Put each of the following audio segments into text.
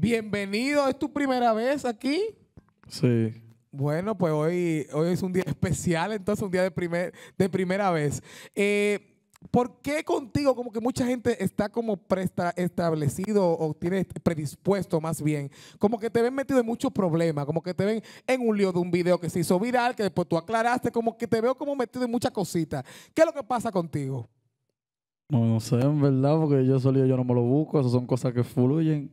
Bienvenido, ¿es tu primera vez aquí? Sí. Bueno, pues hoy, hoy es un día especial, entonces un día de, primer, de primera vez. Eh, ¿Por qué contigo como que mucha gente está como establecido o tiene predispuesto más bien? Como que te ven metido en muchos problemas, como que te ven en un lío de un video que se hizo viral, que después tú aclaraste, como que te veo como metido en muchas cositas. ¿Qué es lo que pasa contigo? No, sé, en verdad, porque yo solía, yo no me lo busco, esas son cosas que fluyen.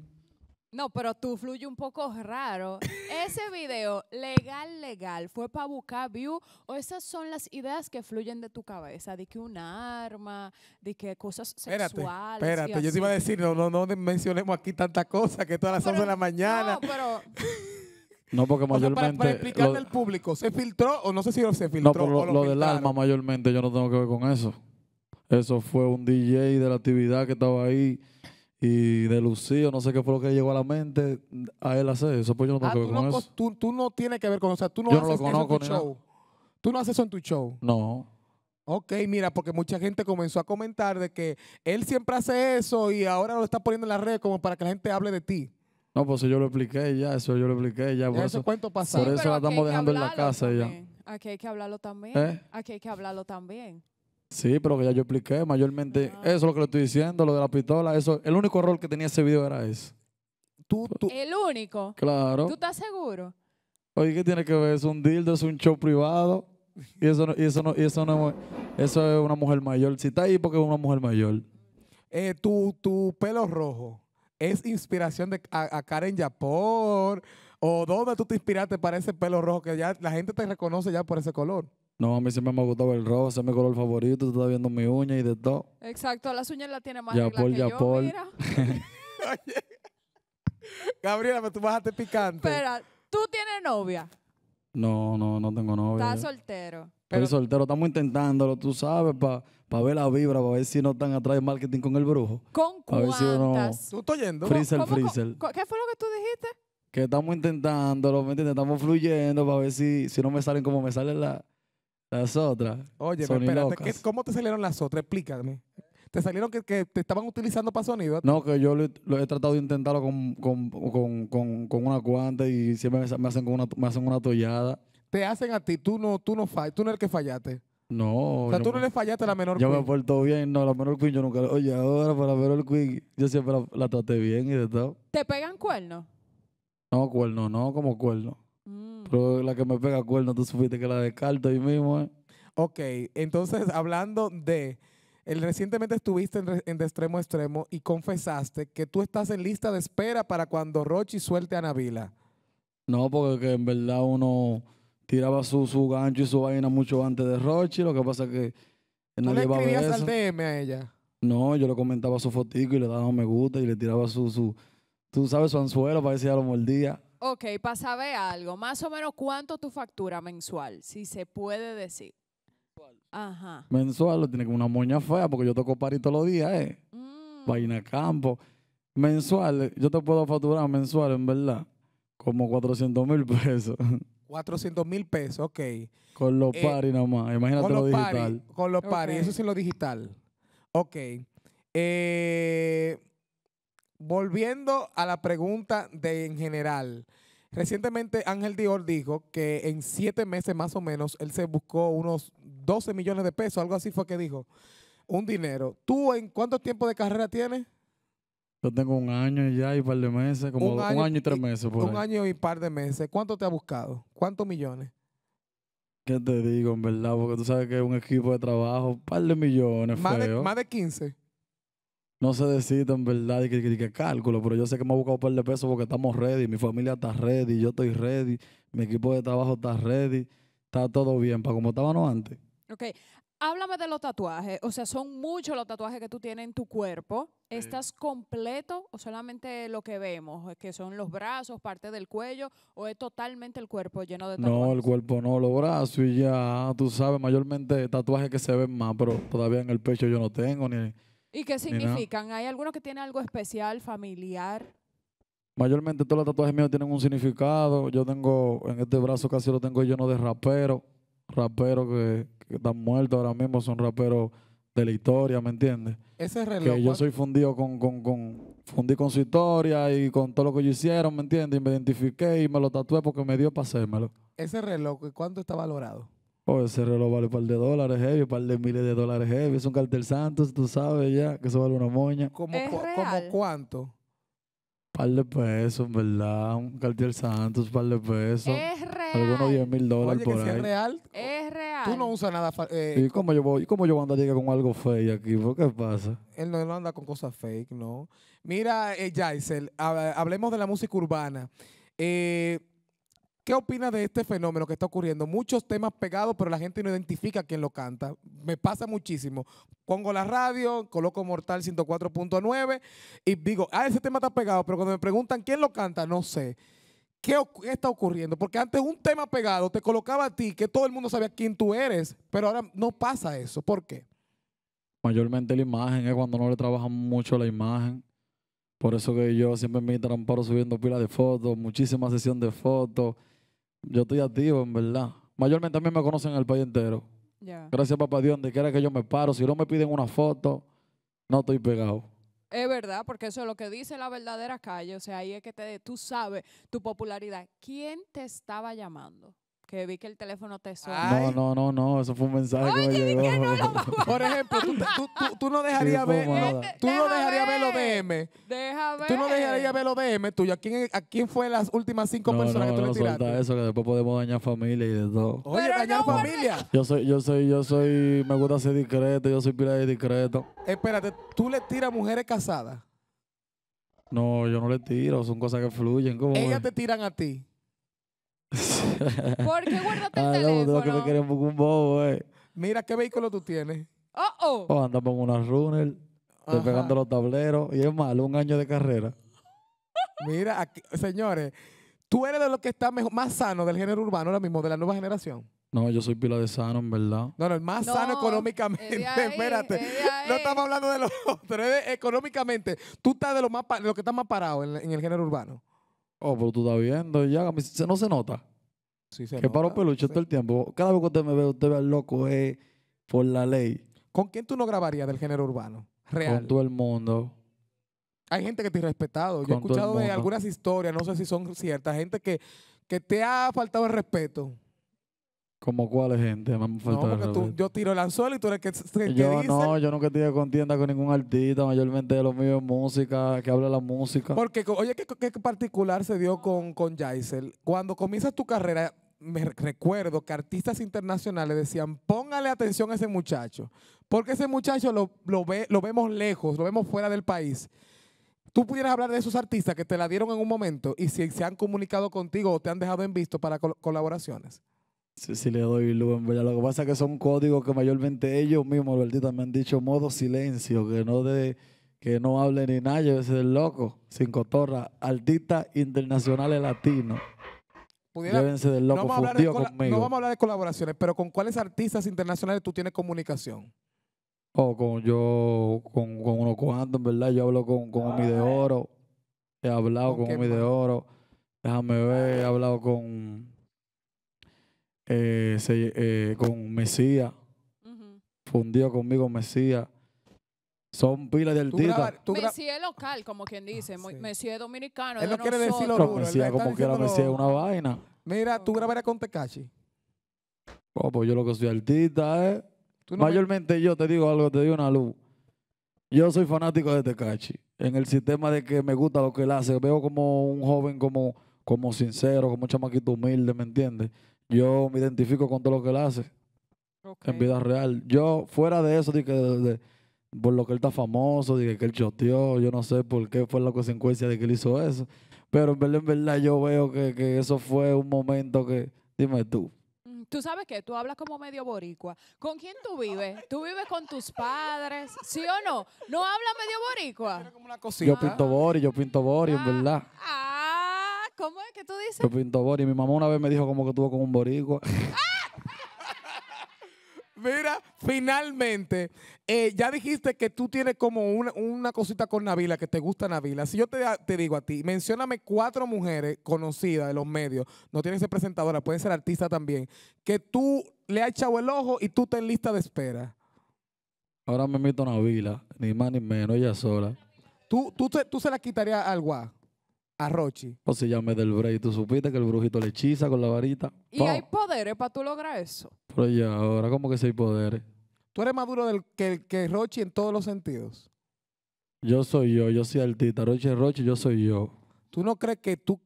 No, pero tú fluye un poco raro. Ese video, legal, legal, ¿fue para buscar view o esas son las ideas que fluyen de tu cabeza? De que un arma, de que cosas sexuales. Espérate, yo te iba a decir, no, no, no mencionemos aquí tantas cosas que todas las 11 de la mañana. No, pero. No, porque mayormente. para, explicarle al público, ¿se filtró o no sé si se filtró? No, lo, lo del alma, mayormente, yo no tengo que ver con eso. Eso fue un DJ de la actividad que estaba ahí y de Lucía, no sé qué fue lo que llegó a la mente, a él hacer eso, pues yo no tengo que ver con no, eso. Tú, no tienes que ver con eso, tú no yo no lo en tu show. Tú no haces eso en tu show. No. Ok, mira, porque mucha gente comenzó a comentar de que él siempre hace eso y ahora lo está poniendo en las redes como para que la gente hable de ti. No, pues yo lo expliqué ya, eso yo lo expliqué ya. Por eso, la estamos dejando en la casa ya. Aquí hay que hablarlo también. Aquí hay que hablarlo también. ¿Eh? Sí, pero que ya yo expliqué mayormente. Ah. Eso es lo que le estoy diciendo, lo de la pistola. Eso, el único rol que tenía ese video era eso. Tú, El único. Claro. ¿Tú estás seguro? Oye, ¿qué tiene que ver? Es un dildo, es un show privado. Y eso no, y eso no, y eso eso es una mujer mayor. Si está ahí porque es una mujer mayor. Eh, tu, pelo rojo es inspiración de a, Karen Yapor. ¿O dónde tú te inspiraste para ese pelo rojo que ya la gente te reconoce ya por ese color? No, a mí siempre me ha gustado el rojo, ese es mi color favorito, tú estás viendo mi uña y de todo. Exacto, las uñas las tiene más ya Paul, que ya yo, Gabriela, mira. Gabriela, tú bajaste picante. Espera, ¿tú tienes novia? No, no, no tengo novia. Estás soltero. Pero soltero, estamos intentándolo, tú sabes, para pa ver la vibra, para ver si no están atrás de marketing con el brujo. ¿Con cuántas? Ver si uno... ¿Tú estás oyendo? Freezer, freezer. ¿Qué fue lo que tú dijiste? Que estamos intentándolo, ¿me entiendes? Estamos fluyendo para ver si, si no me salen como me sale la las otras. Oye, pero espérate, ¿cómo te salieron las otras? Explícame. ¿Te salieron que, que te estaban utilizando para sonido? No, que yo lo, he- tratado de intentarlo con, con, con, con, una cuanta y siempre me, hacen con una, me hacen una tollada. Te hacen a ti, tú no, tú no fallas, tú no eres el que fallaste. No. O sea, tú no le fallaste a la menor. Yo me he bien, no, la menor queen yo nunca. Oye, ahora para ver menor queen, yo siempre la, traté bien y de todo. ¿Te pegan cuernos? No, cuerno, no, como cuerno. Mm. Pero la que me pega cuerno, tú supiste que la descarto ahí mismo. Eh? Ok, entonces hablando de... El, recientemente estuviste en, De Extremo a Extremo y confesaste que tú estás en lista de espera para cuando Rochi suelte a Navila. No, porque en verdad uno tiraba su, gancho y su vaina mucho antes de Rochi. Lo que pasa es que no le escribías al DM a ella? No, yo le comentaba su fotico y le daba me gusta y le tiraba su, tú sabes, su anzuelo para decir algo lo mordía. Ok, para saber algo, más o menos cuánto tu factura mensual, si se puede decir. Ajá. Mensual, tiene como una moña fea porque yo toco parito todos los días, ¿eh? Mm. Vaina campo. Mensual, yo te puedo facturar mensual, en verdad, como 400 mil pesos. 400 mil pesos, ok. Con los eh, nomás, imagínate lo, digital. con los okay. eso sí lo digital. Ok. Eh, volviendo a la pregunta de en general. Recientemente Ángel Dior dijo que en siete meses más o menos él se buscó unos 12 millones de pesos, algo así fue que dijo. Un dinero. ¿Tú en cuánto tiempo de carrera tienes? Yo tengo un año y ya y un par de meses, como un año, y tres meses. Por un año y un par de meses. ¿Cuánto te ha buscado? ¿Cuántos millones? ¿Qué te digo, en verdad? Porque tú sabes que es un equipo de trabajo, un par de millones. Más, feo. De, más de 15 no sé decirte en verdad y que, cálculo, pero yo sé que me ha buscado un par porque estamos ready, mi familia está ready, yo estoy ready, mi equipo de trabajo está ready, está todo bien, para como estábamos antes. Ok, háblame de los tatuajes, o sea, son muchos los tatuajes que tú tienes en tu cuerpo. ¿Estás completo o solamente lo que vemos, eh, que son los brazos, parte del cuello, o es totalmente el cuerpo lleno de tatuajes? No, el cuerpo no, los brazos y ya, tú sabes, mayormente tatuajes que se ven más, pero todavía en el pecho yo no tengo ni... ¿Y qué significan? ¿Hay alguno que tiene algo especial, familiar? Mayormente todos los tatuajes míos tienen un significado. Yo tengo, en este brazo casi lo tengo lleno de raperos, raperos que, están muertos ahora mismo, son raperos de la historia, ¿me entiendes? Ese reloj. Que yo soy fundido con, con, con, fundí con su historia y con todo lo que ellos hicieron, ¿me entiendes? Y me identifiqué y me lo tatué porque me dio para hacérmelo. Ese reloj, ¿cuánto está valorado? O oh, ese reloj vale un par de dólares heavy, un par de miles de dólares heavy. Es un cartel Santos, tú sabes ya, que eso vale una moña. ¿Cómo, ¿cómo cuánto? Un par de pesos, verdad. Un cartel Santos, un par de pesos. Es real. Algunos 10 mil dólares por ahí. es real. Es real. Tú no usas nada. Eh, ¿Y, cómo yo voy, cómo yo ando a andar con algo fake aquí? ¿Por qué pasa? Él no, anda con cosas fake, no. Mira, eh, Jaisel, hablemos de la música urbana. Eh ¿Qué opinas de este fenómeno que está ocurriendo? Muchos temas pegados, pero la gente no identifica quién lo canta. Me pasa muchísimo. Pongo la radio, coloco Mortal 104.9 y digo, ah, ese tema está pegado, pero cuando me preguntan quién lo canta, no sé. ¿Qué, está ocurriendo? Porque antes un tema pegado te colocaba a ti, que todo el mundo sabía quién tú eres, pero ahora no pasa eso. ¿Por qué? Mayormente la imagen es cuando no le trabajan mucho la imagen. Por eso que yo siempre me Instagram subiendo pilas de fotos, muchísima sesión de fotos yo estoy activo, en verdad. Mayormente también me conocen en el país entero. Gracias, papá Dios, donde quiera que yo me paro. Si no me piden una foto, no estoy pegado. Es verdad, porque eso es lo que dice la verdadera calle. O sea, ahí es que te, tú sabes tu popularidad. ¿Quién te estaba llamando? Que vi que el teléfono te suena. No, no, no, no, eso fue un mensaje. que me llegó. Por ejemplo, tú, no dejarías ver, tú no dejarías ver. los DM. Tú no dejarías ver los DM tuyo. ¿A quién, fue las últimas cinco personas que tú le tiraste? No, eso, que después podemos dañar familia y de todo. Oye, dañar familia. Yo soy, yo soy, yo soy, me gusta ser discreto, yo soy pila de discreto. Espérate, ¿tú le tiras a mujeres casadas? No, yo no le tiro, son cosas que fluyen. ¿Cómo Ellas te tiran a ti. ¿Por qué guardaste el teléfono? Ah, que me bobo, eh. Mira, ¿qué vehículo tú tienes? Oh, oh. oh andamos con una runner, estoy pegando los tableros, y es malo, un año de carrera. Mira, señores, tú eres de los que está mejor, más sano del género urbano ahora mismo, de la nueva generación. No, yo soy pila de sano, en verdad. No, no, el más sano económicamente. Espérate. No estamos hablando de los otros, económicamente. Tú estás de los más lo que está más parado en el género urbano. Oh, pero tú estás viendo y ya. No se nota. que paro peluche todo el tiempo. Cada vez que usted me ve, usted ve al loco, es eh, por la ley. ¿Con quién tú no grabarías del género urbano? Real. Con todo el mundo. Hay gente que te ha respetado. Yo he escuchado eh, de algunas historias, no sé si son ciertas, gente que, que te ha faltado el respeto. ¿Como cuál gente? no, porque tú, yo tiro el anzuelo y tú eres que, que Yo no, yo nunca he contienda con ningún artista, mayormente lo mío es música, que habla la música. Porque, oye, ¿qué, particular se dio con, con Jaisel? Cuando comienzas tu carrera, me recuerdo que artistas internacionales decían, póngale atención a ese muchacho, porque ese muchacho lo, ve, lo vemos lejos, lo vemos fuera del país. Tú pudieras hablar de esos artistas que te la dieron en un momento y si se han comunicado contigo o te han dejado en visto para colaboraciones. Sí, sí le doy luz, Lo que pasa es que son códigos que mayormente ellos mismos, Albertita, me han dicho modo silencio, que no de que no hable ni nadie, ese ser el loco, sin cotorra, artistas internacionales latinos. Llévense del loco, no vamos, conmigo. no vamos a hablar de colaboraciones, pero ¿con cuáles artistas internacionales tú tienes comunicación? Oh, con yo, con, con unos cuantos, en verdad. Yo hablo con, con Omi de ah. Oro. He hablado con, con Omi de Oro. Déjame ver, he hablado con eh, eh, con Mesías, fundió conmigo Mesías. Son pilas de artistas. Mesías local, como quien ah, dice. Mesías dominicano. Él quiere decir lo Mesías, como quiera, Mesías es una vaina. Mira, tú grabarás con Tecachi. Oh, pues yo lo que soy artista eh. Mayormente yo te digo algo, te digo una luz. Yo soy fanático de Tecachi. En el sistema de que me gusta lo que él hace. Veo como un joven como como sincero, como un chamaquito humilde, ¿me entiendes? Yo me identifico con todo lo que él hace en vida real. Yo, fuera de eso, dije, por lo que él está famoso, dije que él choteó, yo no sé por qué fue la consecuencia de que él hizo eso. Pero en verdad, yo veo que, eso fue un momento que, dime tú, mm, tú sabes que tú hablas como medio boricua. ¿Con quién tú vives? ¿Tú vives con tus padres? ¿Sí o no? ¿No habla medio boricua? Yo pinto bori, yo pinto bori, en ah, verdad. Ah, ¿Cómo es que tú dices? Yo pinto bori. Mi mamá una vez me dijo como que tuvo con un boricua. Mira, finalmente, eh, ya dijiste que tú tienes como una, cosita con Navila, que te gusta Navila. Si yo te, te digo a ti, mencióname cuatro mujeres conocidas de los medios, no tienen que ser presentadoras, pueden ser artistas también, que tú le has echado el ojo y tú estás en lista de espera. Ahora me meto Navila, ni más ni menos, ella sola. ¿Tú, tú, tú se la quitarías al guá? a Rochi. O si llame del Bray, tú supiste que el brujito le hechiza con la varita. Y hay poderes para tú lograr eso. Pero ya ahora, ¿cómo que si hay poderes? Tú eres más duro del, que, que Rochi en todos los sentidos. Yo soy yo, yo soy artista. Rochi es Rochi, yo soy yo. ¿Tú no crees que tú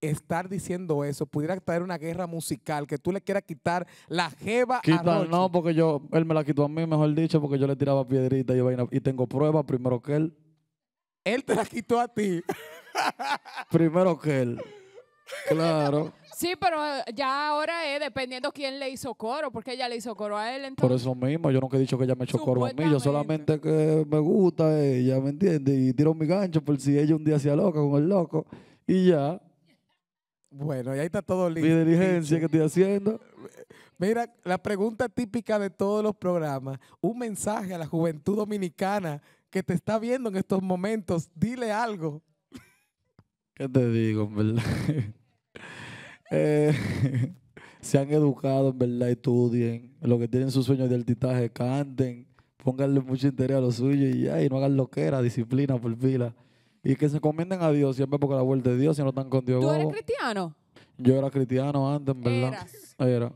estar diciendo eso pudiera traer una guerra musical, que tú le quieras quitar la jeva a Rochi? No, porque yo, él me la quitó a mí, mejor dicho, porque yo le tiraba piedrita y vaina. Y tengo pruebas primero que él. Él te la quitó a ti. Primero que él. Claro. Sí, pero eh, ya ahora es eh, dependiendo quién le hizo coro, porque ella le hizo coro a él. Por eso mismo, yo nunca he dicho que ella me echó coro a mí, yo solamente que me gusta ella, ¿me entiendes? Y tiro mi gancho por si ella un día hacía loca con el loco y ya. Bueno, y ahí está todo listo. Mi diligencia que estoy haciendo. Mira, la pregunta típica de todos los programas, un mensaje a la juventud dominicana que te está viendo en estos momentos, dile algo. ¿Qué te digo, en verdad? Eh, se han educado, en verdad, estudien. Los que tienen sus sueños de altitaje, canten, pónganle mucho interés a lo suyo y, ya. Y no hagan lo que era, disciplina por fila. Y que se encomienden a Dios siempre porque la vuelta de Dios, si no están con Dios. ¿Tú eres cristiano? Yo era cristiano antes, en verdad. Eras. Era.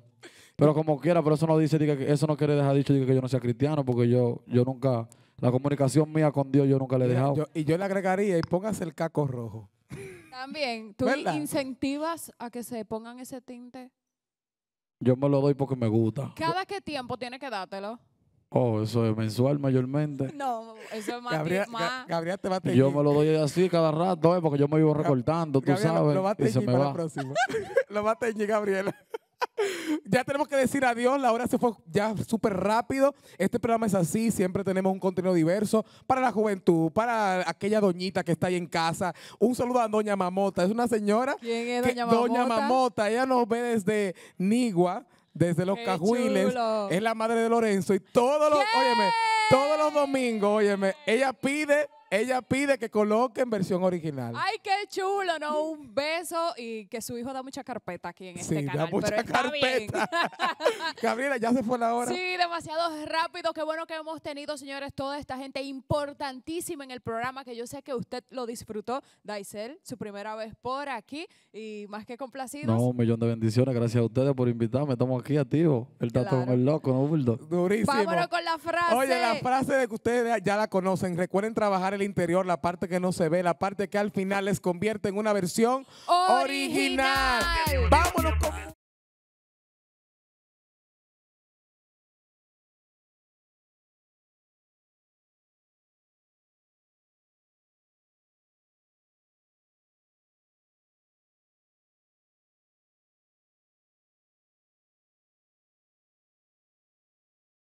Pero como quiera, pero eso no dice, que eso no quiere dejar dicho que yo no sea cristiano, porque yo, yo nunca, la comunicación mía con Dios yo nunca le he dejado. y yo le agregaría, y póngase el caco rojo. También, ¿tú incentivas a que se pongan ese tinte? Yo me lo doy porque me gusta. ¿Cada qué tiempo tiene que dártelo? Oh, eso es mensual mayormente. No, eso es más. Gabriel, más. te va a teñir. Yo me lo doy así cada rato, eh, porque yo me vivo recortando, tú sabes. Lo, va a y me va. lo va a teñir, Gabriela. ya tenemos que decir adiós. La hora se fue ya súper rápido. Este programa es así. Siempre tenemos un contenido diverso para la juventud, para aquella doñita que está ahí en casa. Un saludo a Doña Mamota. Es una señora. ¿Quién es Doña Mamota? Doña Mamota. Ella nos ve desde Nigua, desde los Qué Cajuiles. Es la madre de Lorenzo. Y todos los. todos los domingos, óyeme, ella pide ella pide que coloque en versión original. Ay, qué chulo, ¿no? Un beso y que su hijo da mucha carpeta aquí en este sí, Da mucha carpeta. Gabriela, ya se fue la hora. Sí, demasiado rápido. Qué bueno que hemos tenido, señores, toda esta gente importantísima en el programa, que yo sé que usted lo disfrutó. Daisel, su primera vez por aquí y más que complacido. No, un millón de bendiciones. Gracias a ustedes por invitarme. Estamos aquí activos. El tato con el loco, ¿no, Durísimo. Vámonos con la frase. Oye, la frase de que ustedes ya la conocen. Recuerden trabajar el interior, la parte que no se ve, la parte que al final les convierte en una versión original. Vámonos